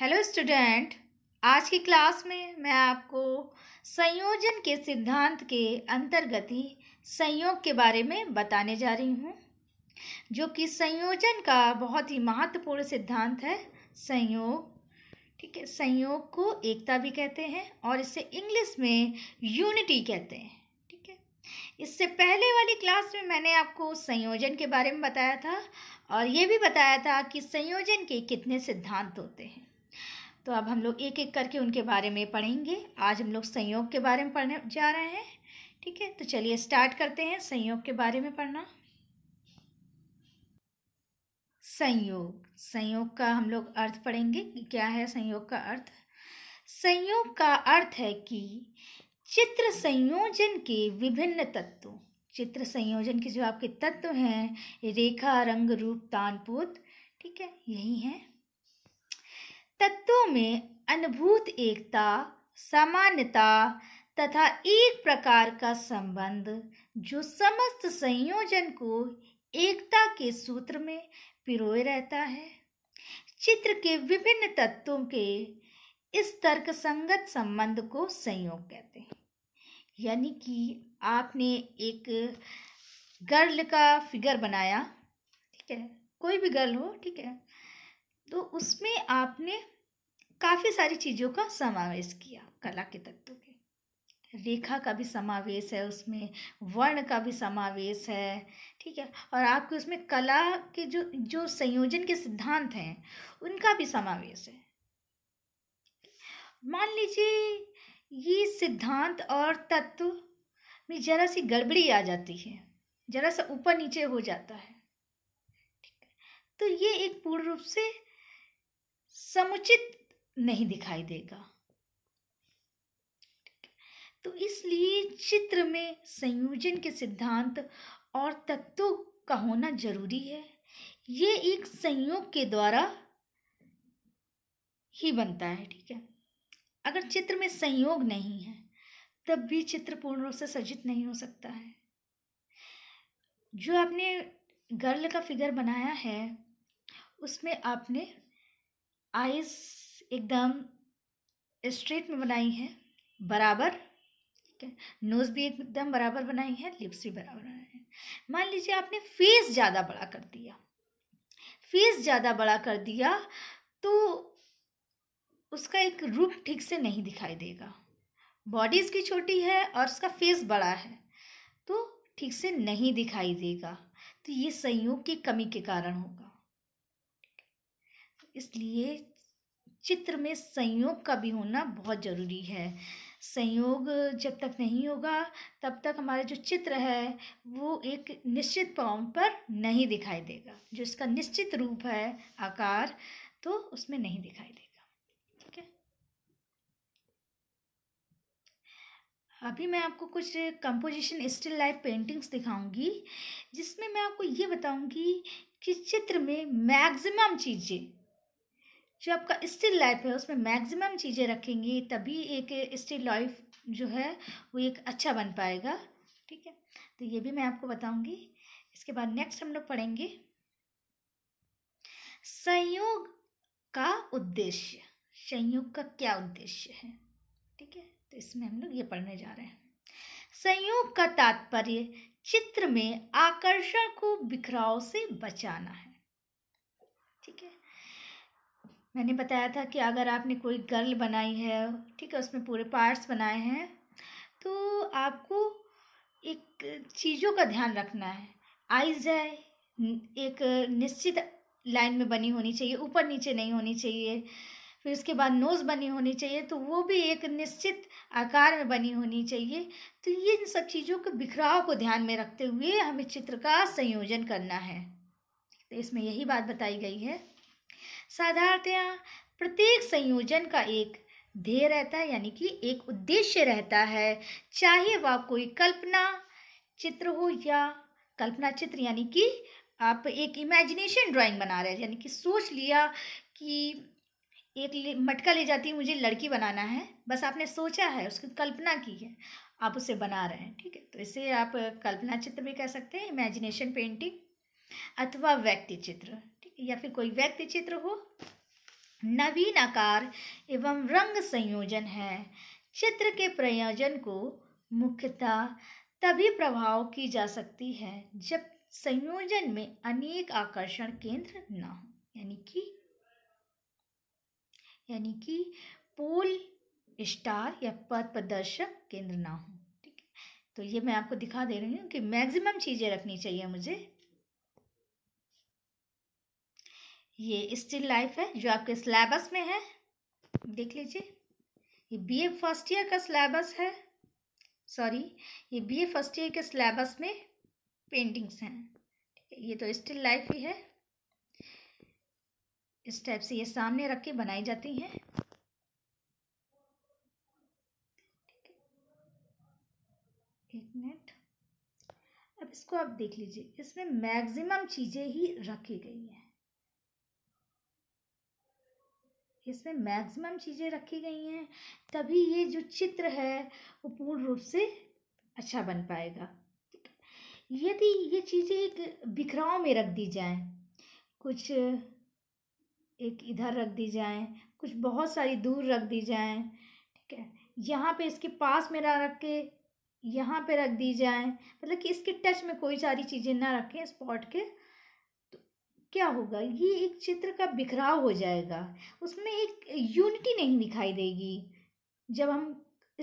hello student आज की class में मैं आपको संयोजन के सिद्धांत के अंतर्गत ही संयोग के बारे में बताने जा रही हूँ जो कि संयोजन का बहुत ही महत्वपूर्ण सिद्धांत है संयोग ठीक है संयोग को एकता भी कहते हैं और इसे इंग्लिश में यूनिटी कहते हैं ठीक है इससे पहले वाली क्लास में मैंने आपको संयोजन के बारे में बताया था और ये भी बताया था कि संयोजन के कितने सिद्धांत होते हैं तो अब हम लोग एक एक करके उनके बारे में पढ़ेंगे आज हम लोग संयोग के बारे में पढ़ने जा रहे हैं ठीक है तो चलिए स्टार्ट करते हैं संयोग के बारे में पढ़ना संयोग संयोग का हम लोग अर्थ पढ़ेंगे कि क्या है संयोग का अर्थ संयोग का अर्थ है कि चित्र संयोजन के विभिन्न तत्वों चित्र संयोजन के जो आपके तत्व हैं रेखा रंग रूप तानपुत ठीक है यही है तत्वों में अनुभूत एकता सामान्यता तथा एक प्रकार का संबंध जो समस्त संयोजन को एकता के सूत्र में पिरोए रहता है चित्र के विभिन्न तत्वों के इस तर्क संगत संबंध को संयोग कहते हैं यानी कि आपने एक गर्ल का फिगर बनाया ठीक है कोई भी गर्ल हो ठीक है तो उसमें आपने काफ़ी सारी चीज़ों का समावेश किया कला के तत्वों के रेखा का भी समावेश है उसमें वर्ण का भी समावेश है ठीक है और आपके उसमें कला के जो जो संयोजन के सिद्धांत हैं उनका भी समावेश है मान लीजिए ये सिद्धांत और तत्व में जरा सी गड़बड़ी आ जाती है जरा सा ऊपर नीचे हो जाता है ठीक है तो ये एक पूर्ण रूप से समुचित नहीं दिखाई देगा तो इसलिए चित्र में संयोजन के सिद्धांत और तत्वों का होना जरूरी है ये एक संयोग के द्वारा ही बनता है ठीक है अगर चित्र में संयोग नहीं है तब भी चित्र पूर्ण रूप से सजित नहीं हो सकता है जो आपने गर्ल का फिगर बनाया है उसमें आपने आइस एकदम स्ट्रेट में बनाई है बराबर ठीक है नोज़ भी एकदम बराबर बनाई है लिप्स भी बराबर बनाई है मान लीजिए आपने फेस ज़्यादा बड़ा कर दिया फेस ज़्यादा बड़ा कर दिया तो उसका एक रूप ठीक से नहीं दिखाई देगा बॉडी इसकी छोटी है और उसका फेस बड़ा है तो ठीक से नहीं दिखाई देगा तो ये संयोग की कमी के कारण होगा इसलिए चित्र में संयोग का भी होना बहुत ज़रूरी है संयोग जब तक नहीं होगा तब तक हमारा जो चित्र है वो एक निश्चित फॉर्म पर नहीं दिखाई देगा जो इसका निश्चित रूप है आकार तो उसमें नहीं दिखाई देगा ठीक है अभी मैं आपको कुछ कंपोजिशन स्टिल लाइफ पेंटिंग्स दिखाऊंगी जिसमें मैं आपको ये बताऊंगी कि चित्र में मैक्सिमम चीज़ें जो आपका स्टिल लाइफ है उसमें मैक्सिमम चीज़ें रखेंगे तभी एक स्टिल लाइफ जो है वो एक अच्छा बन पाएगा ठीक है तो ये भी मैं आपको बताऊंगी इसके बाद नेक्स्ट हम लोग पढ़ेंगे संयोग का उद्देश्य संयोग का क्या उद्देश्य है ठीक है तो इसमें हम लोग ये पढ़ने जा रहे हैं संयोग का तात्पर्य चित्र में आकर्षण को बिखराव से बचाना है ठीक है मैंने बताया था कि अगर आपने कोई गर्ल बनाई है ठीक है उसमें पूरे पार्ट्स बनाए हैं तो आपको एक चीज़ों का ध्यान रखना है आइज़ है एक निश्चित लाइन में बनी होनी चाहिए ऊपर नीचे नहीं होनी चाहिए फिर उसके बाद नोज़ बनी होनी चाहिए तो वो भी एक निश्चित आकार में बनी होनी चाहिए तो ये इन सब चीज़ों के बिखराव को ध्यान में रखते हुए हमें चित्र का संयोजन करना है तो इसमें यही बात बताई गई है साधारणतया प्रत्येक संयोजन का एक ध्येय रहता है यानी कि एक उद्देश्य रहता है चाहे वह कोई कल्पना चित्र हो या कल्पना चित्र यानी कि आप एक इमेजिनेशन ड्राइंग बना रहे हैं यानी कि सोच लिया कि एक ले, मटका ले जाती मुझे लड़की बनाना है बस आपने सोचा है उसकी कल्पना की है आप उसे बना रहे हैं ठीक है तो इसे आप कल्पना चित्र भी कह सकते हैं इमेजिनेशन पेंटिंग अथवा व्यक्ति चित्र या फिर कोई व्यक्ति चित्र हो नवीन आकार एवं रंग संयोजन है चित्र के प्रयोजन को मुख्यतः तभी प्रभाव की जा सकती है जब संयोजन में अनेक आकर्षण केंद्र न हो यानी कि यानी कि पोल स्टार या पद प्रदर्शक केंद्र ना हो ठीक है तो ये मैं आपको दिखा दे रही हूँ कि मैक्सिमम चीज़ें रखनी चाहिए मुझे ये स्टिल लाइफ है जो आपके सिलेबस में है देख लीजिए ये बीए फर्स्ट ईयर का सिलेबस है सॉरी ये बीए फर्स्ट ईयर के सिलेबस में पेंटिंग्स हैं ये तो स्टिल लाइफ ही है इस टाइप से ये सामने रख के बनाई जाती हैं एक मिनट अब इसको आप देख लीजिए इसमें मैक्सिमम चीज़ें ही रखी गई हैं इसमें मैक्सिमम चीज़ें रखी गई हैं तभी ये जो चित्र है वो पूर्ण रूप से अच्छा बन पाएगा यदि ये चीज़ें एक बिखराव में रख दी जाएं कुछ एक इधर रख दी जाएं कुछ बहुत सारी दूर रख दी जाएं ठीक है यहाँ पे इसके पास में रख के यहाँ पे रख दी जाएं मतलब कि इसके टच में कोई सारी चीज़ें ना रखें स्पॉट के क्या होगा ये एक चित्र का बिखराव हो जाएगा उसमें एक यूनिटी नहीं दिखाई देगी जब हम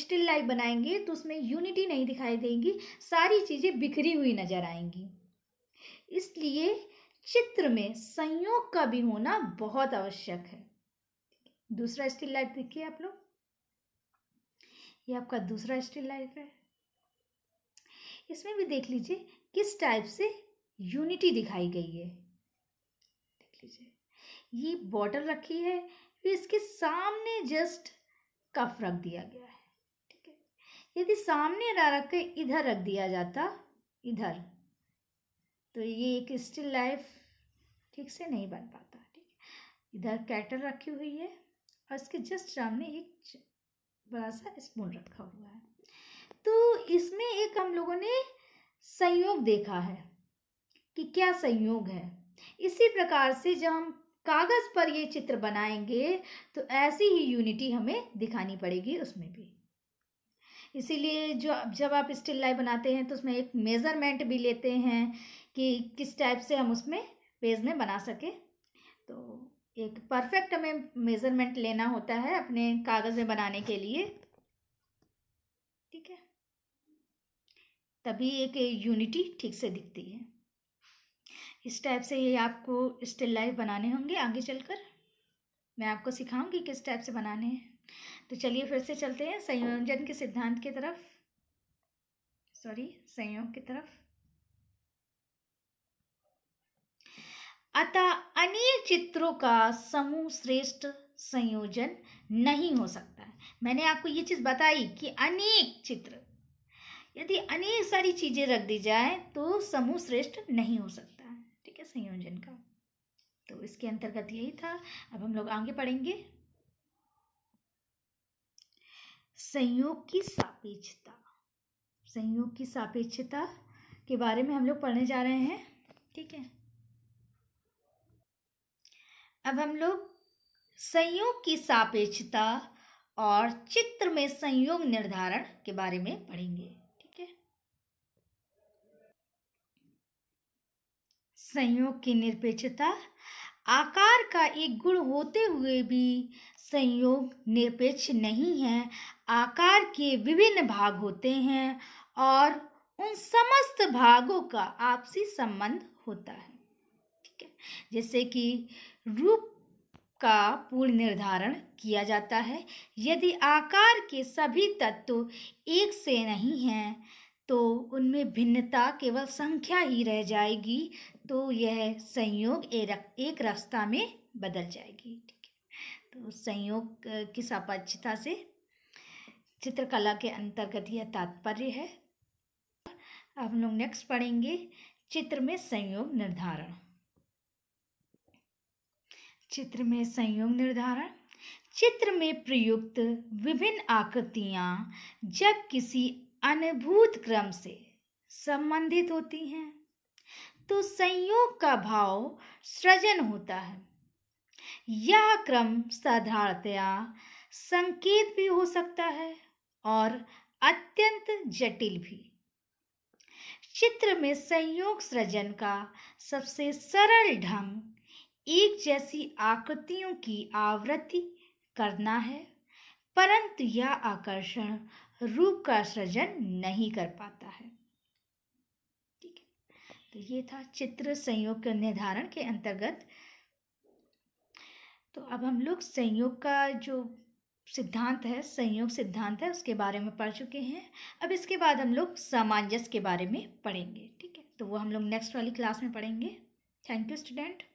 स्टिल लाइफ बनाएंगे तो उसमें यूनिटी नहीं दिखाई देगी सारी चीज़ें बिखरी हुई नज़र आएंगी इसलिए चित्र में संयोग का भी होना बहुत आवश्यक है दूसरा स्टिल लाइफ देखिए आप लोग ये आपका दूसरा स्टिल लाइफ है इसमें भी देख लीजिए किस टाइप से यूनिटी दिखाई गई है लीजिए ये बॉटल रखी है फिर इसके सामने जस्ट कफ रख दिया गया है ठीक है यदि सामने ना रख के इधर रख दिया जाता इधर तो ये एक स्टिल लाइफ ठीक से नहीं बन पाता ठीक है इधर कैटल रखी हुई है और इसके जस्ट सामने एक बड़ा सा स्पून रखा हुआ है तो इसमें एक हम लोगों ने संयोग देखा है कि क्या संयोग है इसी प्रकार से जब हम कागज़ पर ये चित्र बनाएंगे तो ऐसी ही यूनिटी हमें दिखानी पड़ेगी उसमें भी इसीलिए जो जब आप स्टिल लाइफ बनाते हैं तो उसमें एक मेज़रमेंट भी लेते हैं कि किस टाइप से हम उसमें पेज में बना सके तो एक परफेक्ट हमें मेज़रमेंट लेना होता है अपने कागज़ में बनाने के लिए ठीक है तभी एक यूनिटी ठीक से दिखती है इस टाइप से ये आपको स्टिल लाइफ बनाने होंगे आगे चलकर मैं आपको सिखाऊंगी किस टाइप से बनाने हैं तो चलिए फिर से चलते हैं संयोजन के सिद्धांत की तरफ सॉरी संयोग की तरफ अतः अनेक चित्रों का समूह श्रेष्ठ संयोजन नहीं हो सकता है मैंने आपको ये चीज़ बताई कि अनेक चित्र यदि अनेक सारी चीज़ें रख दी जाए तो समूह श्रेष्ठ नहीं हो सकता संयोजन का तो इसके अंतर्गत यही था अब हम लोग आगे पढ़ेंगे संयोग की सापेक्षता संयोग की सापेक्षता के बारे में हम लोग पढ़ने जा रहे हैं ठीक है अब हम लोग संयोग की सापेक्षता और चित्र में संयोग निर्धारण के बारे में पढ़ेंगे संयोग की निरपेक्षता आकार का एक गुण होते हुए भी संयोग निरपेक्ष नहीं है आकार के विभिन्न भाग होते हैं और उन समस्त भागों का आपसी संबंध होता है ठीक है जैसे कि रूप का पूर्ण निर्धारण किया जाता है यदि आकार के सभी तत्व एक से नहीं हैं तो उनमें भिन्नता केवल संख्या ही रह जाएगी तो यह संयोग एक रास्ता में बदल जाएगी ठीक है तो संयोग की सापाक्षता से चित्रकला के अंतर्गत यह तात्पर्य है अब हम लोग नेक्स्ट पढ़ेंगे चित्र में संयोग निर्धारण चित्र में संयोग निर्धारण चित्र में प्रयुक्त विभिन्न आकृतियाँ जब किसी अनुभूत क्रम से संबंधित होती हैं तो संयोग का भाव सृजन होता है यह क्रम साधारणतया संकेत भी हो सकता है और अत्यंत जटिल भी चित्र में संयोग सृजन का सबसे सरल ढंग एक जैसी आकृतियों की आवृत्ति करना है परंतु यह आकर्षण रूप का सृजन नहीं कर पाता है ठीक है तो ये था चित्र संयोग निर्धारण के अंतर्गत तो अब हम लोग संयोग का जो सिद्धांत है संयोग सिद्धांत है उसके बारे में पढ़ चुके हैं अब इसके बाद हम लोग सामंजस्य के बारे में पढ़ेंगे ठीक है तो वो हम लोग नेक्स्ट वाली क्लास में पढ़ेंगे थैंक यू स्टूडेंट